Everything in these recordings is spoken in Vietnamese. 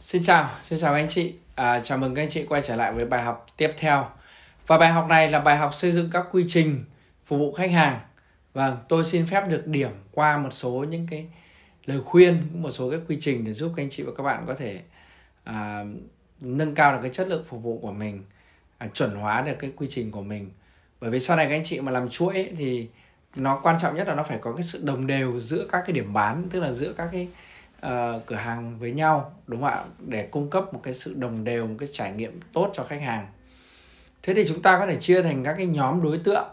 Xin chào, xin chào anh chị. À, chào mừng các anh chị quay trở lại với bài học tiếp theo. Và bài học này là bài học xây dựng các quy trình phục vụ khách hàng. Vâng, tôi xin phép được điểm qua một số những cái lời khuyên, một số cái quy trình để giúp các anh chị và các bạn có thể à, nâng cao được cái chất lượng phục vụ của mình, à, chuẩn hóa được cái quy trình của mình. Bởi vì sau này các anh chị mà làm chuỗi ấy, thì nó quan trọng nhất là nó phải có cái sự đồng đều giữa các cái điểm bán, tức là giữa các cái uh, cửa hàng với nhau đúng không ạ để cung cấp một cái sự đồng đều một cái trải nghiệm tốt cho khách hàng thế thì chúng ta có thể chia thành các cái nhóm đối tượng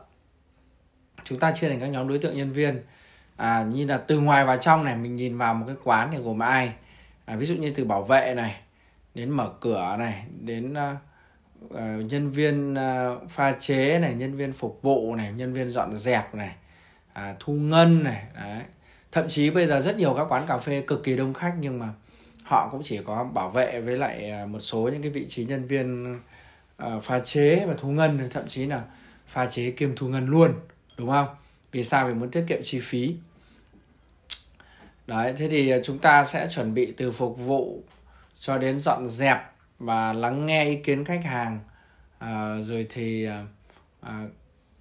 chúng ta chia thành các nhóm đối tượng nhân viên à, như là từ ngoài vào trong này mình nhìn vào một cái quán thì gồm ai à, ví dụ như từ bảo vệ này đến mở cửa này đến uh, nhân viên uh, pha chế này nhân viên phục vụ này nhân viên dọn dẹp này à, thu ngân này đấy thậm chí bây giờ rất nhiều các quán cà phê cực kỳ đông khách nhưng mà họ cũng chỉ có bảo vệ với lại à, một số những cái vị trí nhân viên à, pha chế và thu ngân thậm chí là pha chế kiêm thu ngân luôn đúng không vì sao vì muốn tiết kiệm chi phí đấy thế thì à, chúng ta sẽ chuẩn bị từ phục vụ cho đến dọn dẹp và lắng nghe ý kiến khách hàng à, rồi thì à,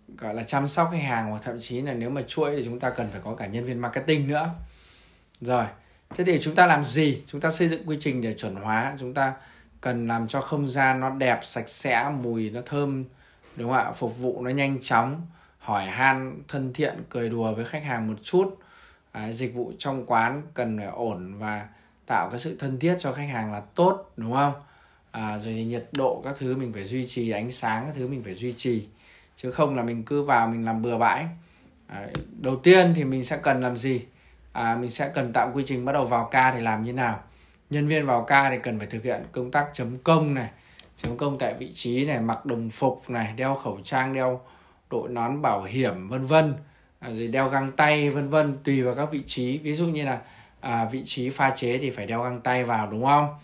gọi là chăm sóc khách hàng hoặc thậm chí là nếu mà chuỗi thì chúng ta cần phải có cả nhân viên marketing nữa rồi thế thì chúng ta làm gì chúng ta xây dựng quy trình để chuẩn hóa chúng ta cần làm cho không gian nó đẹp sạch sẽ mùi nó thơm đúng không ạ phục vụ nó nhanh chóng hỏi han thân thiện cười đùa với khách hàng một chút à, dịch vụ trong quán cần phải ổn và tạo cái sự thân thiết cho khách hàng là tốt đúng không à, rồi thì nhiệt độ các thứ mình phải duy trì ánh sáng các thứ mình phải duy trì chứ không là mình cứ vào mình làm bừa bãi à, đầu tiên thì mình sẽ cần làm gì à, mình sẽ cần tạo quy trình bắt đầu vào ca thì làm như nào nhân viên vào ca thì cần phải thực hiện công tác chấm công này chấm công tại vị trí này mặc đồng phục này đeo khẩu trang đeo đội nón bảo hiểm vân vân à, rồi đeo găng tay vân vân tùy vào các vị trí ví dụ như là à, vị trí pha chế thì phải đeo găng tay vào đúng không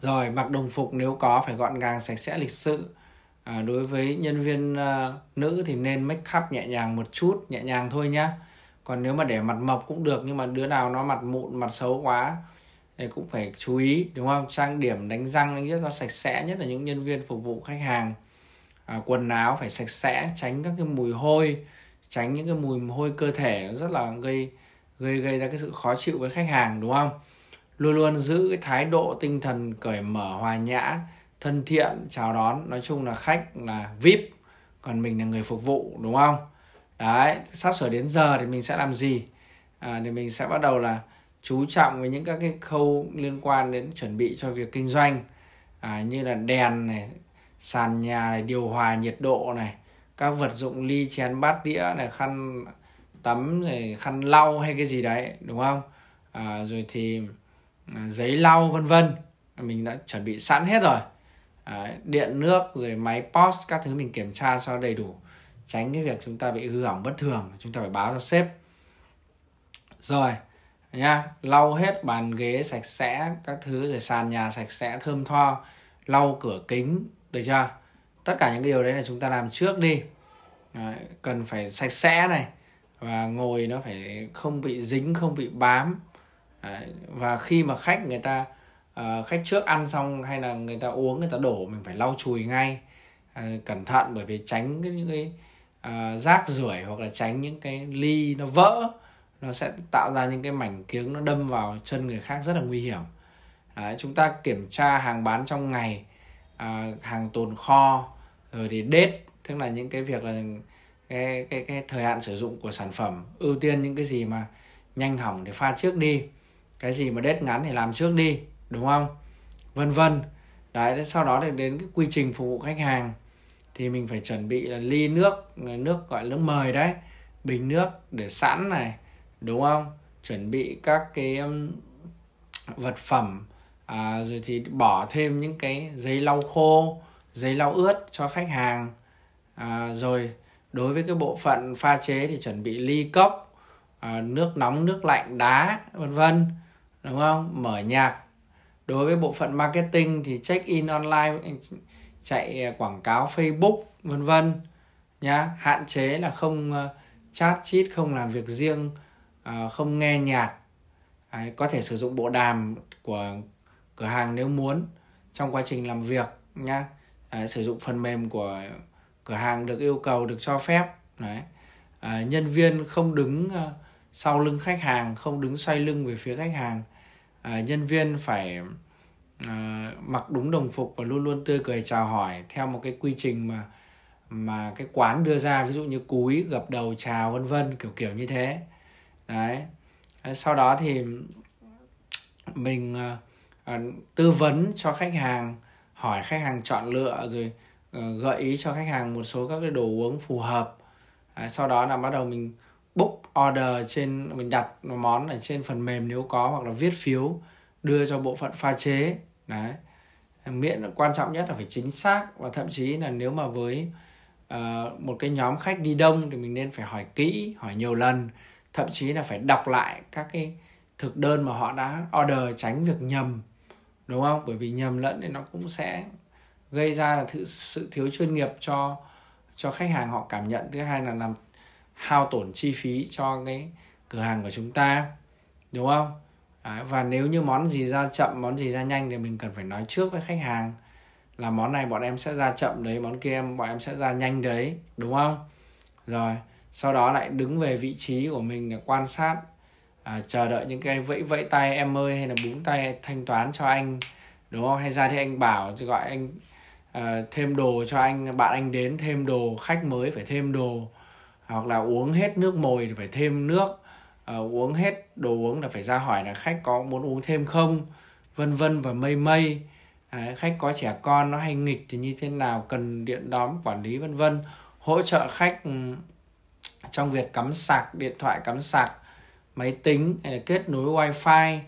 rồi mặc đồng phục nếu có phải gọn gàng sạch sẽ lịch sự à, đối với nhân viên à, nữ thì nên make up nhẹ nhàng một chút nhẹ nhàng thôi nhá còn nếu mà để mặt mộc cũng được nhưng mà đứa nào nó mặt mụn mặt xấu quá thì cũng phải chú ý đúng không trang điểm đánh răng đánh rất nó sạch sẽ nhất là những nhân viên phục vụ khách hàng à, quần áo phải sạch sẽ tránh các cái mùi hôi tránh những cái mùi hôi cơ thể rất là gây gây gây ra cái sự khó chịu với khách hàng đúng không luôn luôn giữ cái thái độ tinh thần cởi mở hòa nhã thân thiện chào đón nói chung là khách là vip còn mình là người phục vụ đúng không đấy sắp sửa đến giờ thì mình sẽ làm gì à, thì mình sẽ bắt đầu là chú trọng với những các cái khâu liên quan đến chuẩn bị cho việc kinh doanh à, như là đèn này sàn nhà này điều hòa nhiệt độ này các vật dụng ly chén bát đĩa này khăn tắm này khăn lau hay cái gì đấy đúng không à, rồi thì à, giấy lau vân vân mình đã chuẩn bị sẵn hết rồi À, điện nước rồi máy post các thứ mình kiểm tra cho đầy đủ tránh cái việc chúng ta bị hư hỏng bất thường chúng ta phải báo cho sếp rồi nha lau hết bàn ghế sạch sẽ các thứ rồi sàn nhà sạch sẽ thơm tho lau cửa kính được chưa tất cả những cái điều đấy là chúng ta làm trước đi đấy, à, cần phải sạch sẽ này và ngồi nó phải không bị dính không bị bám đấy, à, và khi mà khách người ta Ờ, khách trước ăn xong hay là người ta uống người ta đổ mình phải lau chùi ngay uh, cẩn thận bởi vì tránh cái, những cái uh, rác rưởi hoặc là tránh những cái ly nó vỡ nó sẽ tạo ra những cái mảnh kiếng nó đâm vào chân người khác rất là nguy hiểm Đấy, chúng ta kiểm tra hàng bán trong ngày à, hàng tồn kho rồi thì date tức là những cái việc là cái, cái cái thời hạn sử dụng của sản phẩm ưu tiên những cái gì mà nhanh hỏng thì pha trước đi cái gì mà date ngắn thì làm trước đi đúng không vân vân đấy sau đó thì đến cái quy trình phục vụ khách hàng thì mình phải chuẩn bị là ly nước nước gọi nước mời đấy bình nước để sẵn này đúng không chuẩn bị các cái um, vật phẩm à, rồi thì bỏ thêm những cái giấy lau khô giấy lau ướt cho khách hàng à, rồi đối với cái bộ phận pha chế thì chuẩn bị ly cốc à, nước nóng nước lạnh đá vân vân đúng không mở nhạc đối với bộ phận marketing thì check in online chạy à, quảng cáo facebook vân vân nhá hạn chế là không à, chat chít không làm việc riêng à, không nghe nhạc có thể sử dụng bộ đàm của cửa hàng nếu muốn trong quá trình làm việc nhá sử dụng phần mềm của cửa hàng được yêu cầu được cho phép đấy nhân viên không đứng sau lưng khách hàng không đứng xoay lưng về phía khách hàng à, nhân viên phải à, mặc đúng đồng phục và luôn luôn tươi cười chào hỏi theo một cái quy trình mà mà cái quán đưa ra ví dụ như cúi gập đầu chào vân vân kiểu kiểu như thế đấy sau đó thì mình à, à, tư vấn cho khách hàng hỏi khách hàng chọn lựa rồi à, gợi ý cho khách hàng một số các cái đồ uống phù hợp à, sau đó là bắt đầu mình book order trên mình đặt món ở trên phần mềm nếu có hoặc là viết phiếu đưa cho bộ phận pha chế đấy miễn là quan trọng nhất là phải chính xác và thậm chí là nếu mà với uh, một cái nhóm khách đi đông thì mình nên phải hỏi kỹ hỏi nhiều lần thậm chí là phải đọc lại các cái thực đơn mà họ đã order tránh việc nhầm đúng không bởi vì nhầm lẫn thì nó cũng sẽ gây ra là sự thiếu chuyên nghiệp cho cho khách hàng họ cảm nhận thứ hai là làm hao tổn chi phí cho cái cửa hàng của chúng ta đúng không Đấy, và nếu như món gì ra chậm món gì ra nhanh thì mình cần phải nói trước với khách hàng là món này bọn em sẽ ra chậm đấy món kia em bọn em sẽ ra nhanh đấy đúng không rồi sau đó lại đứng về vị trí của mình để quan sát à, chờ đợi những cái vẫy vẫy tay em ơi hay là búng tay thanh toán cho anh đúng không hay ra thì anh bảo thì gọi anh à, thêm đồ cho anh bạn anh đến thêm đồ khách mới phải thêm đồ hoặc là uống hết nước mồi thì phải thêm nước à, uống hết đồ uống là phải ra hỏi là khách có muốn uống thêm không vân vân và mây mây à, khách có trẻ con nó hay nghịch thì như thế nào cần điện đóm quản lý vân vân hỗ trợ khách ừ, trong việc cắm sạc điện thoại cắm sạc máy tính hay là kết nối wifi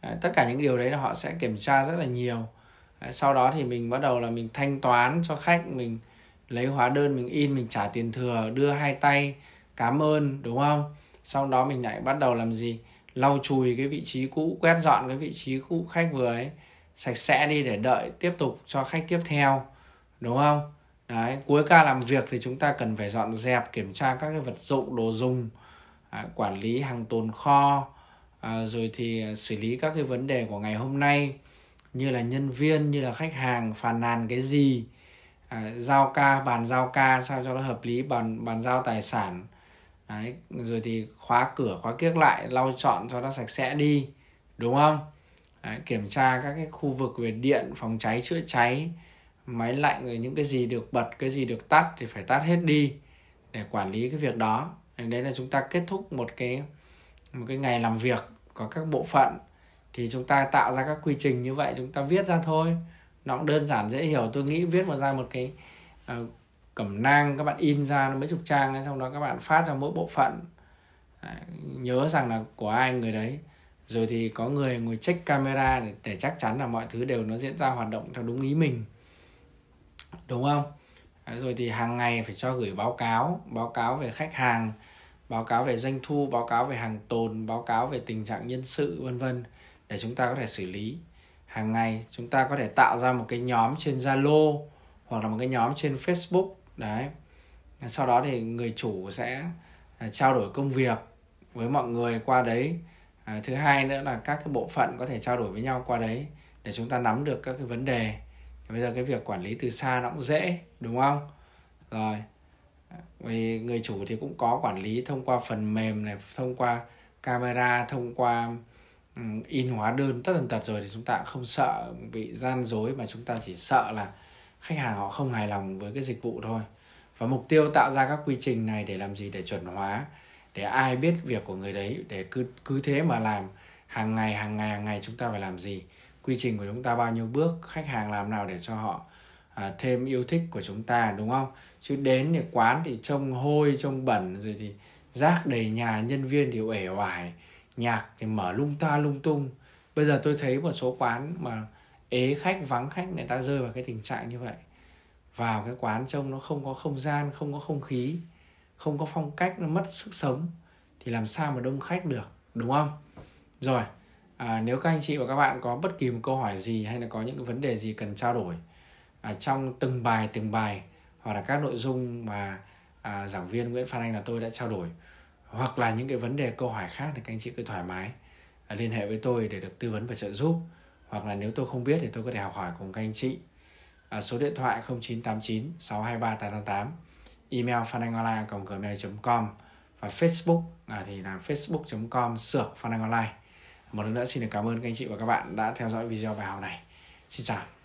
à, tất cả những điều đấy là họ sẽ kiểm tra rất là nhiều à, sau đó thì mình bắt đầu là mình thanh toán cho khách mình lấy hóa đơn mình in mình trả tiền thừa đưa hai tay cảm ơn đúng không sau đó mình lại bắt đầu làm gì lau chùi cái vị trí cũ quét dọn cái vị trí cũ khách vừa ấy sạch sẽ đi để đợi tiếp tục cho khách tiếp theo đúng không đấy cuối ca làm việc thì chúng ta cần phải dọn dẹp kiểm tra các cái vật dụng đồ dùng à, quản lý hàng tồn kho à, rồi thì xử lý các cái vấn đề của ngày hôm nay như là nhân viên như là khách hàng phàn nàn cái gì à, giao ca bàn giao ca sao cho nó hợp lý bàn bàn giao tài sản Đấy, rồi thì khóa cửa khóa kiếc lại lau chọn cho nó sạch sẽ đi đúng không Đấy, kiểm tra các cái khu vực về điện phòng cháy chữa cháy máy lạnh rồi những cái gì được bật cái gì được tắt thì phải tắt hết đi để quản lý cái việc đó đấy là chúng ta kết thúc một cái một cái ngày làm việc có các bộ phận thì chúng ta tạo ra các quy trình như vậy chúng ta viết ra thôi nó cũng đơn giản dễ hiểu tôi nghĩ viết một ra một cái uh, cẩm nang các bạn in ra mấy chục trang ấy, xong đó các bạn phát cho mỗi bộ phận nhớ rằng là của ai người đấy rồi thì có người ngồi check camera để, để chắc chắn là mọi thứ đều nó diễn ra hoạt động theo đúng ý mình đúng không rồi thì hàng ngày phải cho gửi báo cáo báo cáo về khách hàng báo cáo về doanh thu báo cáo về hàng tồn báo cáo về tình trạng nhân sự vân vân để chúng ta có thể xử lý hàng ngày chúng ta có thể tạo ra một cái nhóm trên Zalo hoặc là một cái nhóm trên Facebook đấy sau đó thì người chủ sẽ à, trao đổi công việc với mọi người qua đấy à, thứ hai nữa là các cái bộ phận có thể trao đổi với nhau qua đấy để chúng ta nắm được các cái vấn đề bây giờ cái việc quản lý từ xa nó cũng dễ đúng không rồi vì người chủ thì cũng có quản lý thông qua phần mềm này thông qua camera thông qua Ừ, in hóa đơn tất tần tật rồi thì chúng ta không sợ bị gian dối mà chúng ta chỉ sợ là khách hàng họ không hài lòng với cái dịch vụ thôi và mục tiêu tạo ra các quy trình này để làm gì để chuẩn hóa để ai biết việc của người đấy để cứ cứ thế mà làm hàng ngày hàng ngày hàng ngày chúng ta phải làm gì quy trình của chúng ta bao nhiêu bước khách hàng làm nào để cho họ à, thêm yêu thích của chúng ta đúng không chứ đến thì quán thì trông hôi trông bẩn rồi thì rác đầy nhà nhân viên thì uể oải nhạc thì mở lung ta lung tung bây giờ tôi thấy một số quán mà ế khách vắng khách người ta rơi vào cái tình trạng như vậy vào cái quán trông nó không có không gian không có không khí không có phong cách nó mất sức sống thì làm sao mà đông khách được đúng không rồi à, nếu các anh chị và các bạn có bất kỳ một câu hỏi gì hay là có những cái vấn đề gì cần trao đổi à, trong từng bài từng bài hoặc là các nội dung mà à, giảng viên nguyễn phan anh là tôi đã trao đổi hoặc là những cái vấn đề câu hỏi khác thì các anh chị cứ thoải mái à, liên hệ với tôi để được tư vấn và trợ giúp hoặc là nếu tôi không biết thì tôi có thể học hỏi cùng các anh chị à, số điện thoại 0989 623 888 email fanangola.gmail.com và Facebook à, thì là facebook.com sược fanangola một lần nữa xin được cảm ơn các anh chị và các bạn đã theo dõi video bài học này xin chào